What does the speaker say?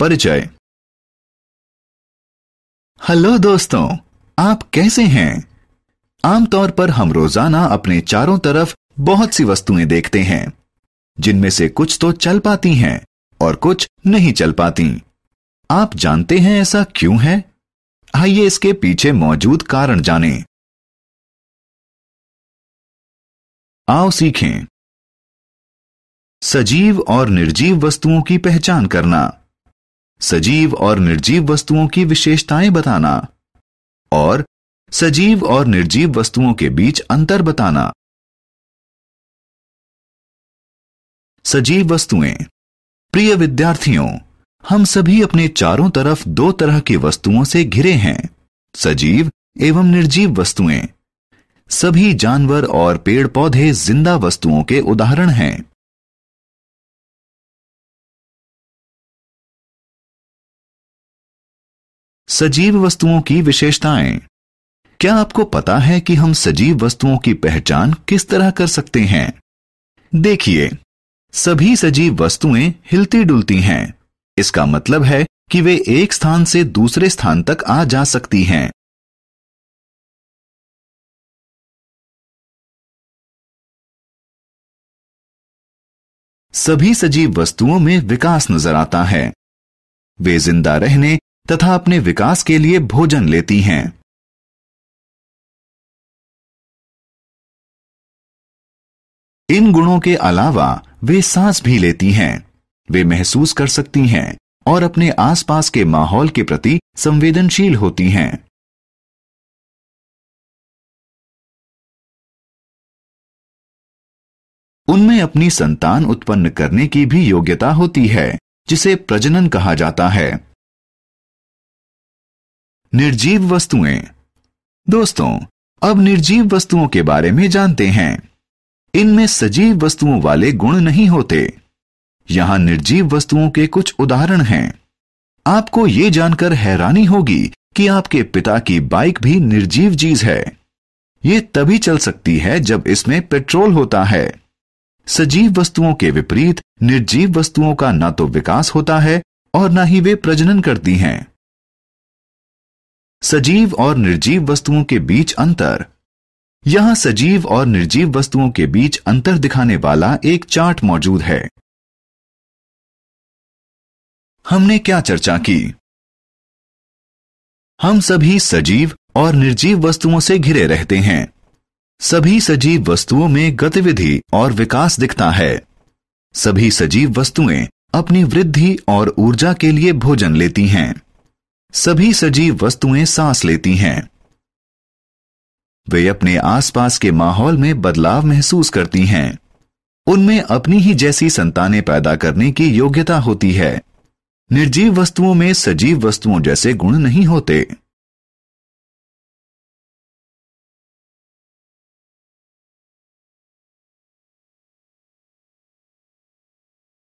परिचय हेलो दोस्तों आप कैसे हैं आमतौर पर हम रोजाना अपने चारों तरफ बहुत सी वस्तुएं देखते हैं जिनमें से कुछ तो चल पाती हैं और कुछ नहीं चल पाती आप जानते हैं ऐसा क्यों है आइए इसके पीछे मौजूद कारण जानें। आओ सीखें सजीव और निर्जीव वस्तुओं की पहचान करना सजीव और निर्जीव वस्तुओं की विशेषताएं बताना और सजीव और निर्जीव वस्तुओं के बीच अंतर बताना सजीव वस्तुएं प्रिय विद्यार्थियों हम सभी अपने चारों तरफ दो तरह की वस्तुओं से घिरे हैं सजीव एवं निर्जीव वस्तुएं सभी जानवर और पेड़ पौधे जिंदा वस्तुओं के उदाहरण हैं सजीव वस्तुओं की विशेषताएं क्या आपको पता है कि हम सजीव वस्तुओं की पहचान किस तरह कर सकते हैं देखिए सभी सजीव वस्तुएं हिलती डुलती हैं इसका मतलब है कि वे एक स्थान से दूसरे स्थान तक आ जा सकती हैं सभी सजीव वस्तुओं में विकास नजर आता है वे जिंदा रहने तथा अपने विकास के लिए भोजन लेती हैं इन गुणों के अलावा वे सांस भी लेती हैं वे महसूस कर सकती हैं और अपने आसपास के माहौल के प्रति संवेदनशील होती हैं उनमें अपनी संतान उत्पन्न करने की भी योग्यता होती है जिसे प्रजनन कहा जाता है निर्जीव वस्तुएं दोस्तों अब निर्जीव वस्तुओं के बारे में जानते हैं इनमें सजीव वस्तुओं वाले गुण नहीं होते यहां निर्जीव वस्तुओं के कुछ उदाहरण हैं आपको ये जानकर हैरानी होगी कि आपके पिता की बाइक भी निर्जीव चीज है ये तभी चल सकती है जब इसमें पेट्रोल होता है सजीव वस्तुओं के विपरीत निर्जीव वस्तुओं का ना तो विकास होता है और ना ही वे प्रजनन करती हैं सजीव और निर्जीव वस्तुओं के बीच अंतर यहां सजीव और निर्जीव वस्तुओं के बीच अंतर दिखाने वाला एक चार्ट मौजूद है हमने क्या चर्चा की हम सभी सजीव और निर्जीव वस्तुओं से घिरे रहते हैं सभी सजीव वस्तुओं में गतिविधि और विकास दिखता है सभी सजीव वस्तुएं अपनी वृद्धि और ऊर्जा के लिए भोजन लेती हैं सभी सजीव वस्तुएं सांस लेती हैं वे अपने आसपास के माहौल में बदलाव महसूस करती हैं उनमें अपनी ही जैसी संतानें पैदा करने की योग्यता होती है निर्जीव वस्तुओं में सजीव वस्तुओं जैसे गुण नहीं होते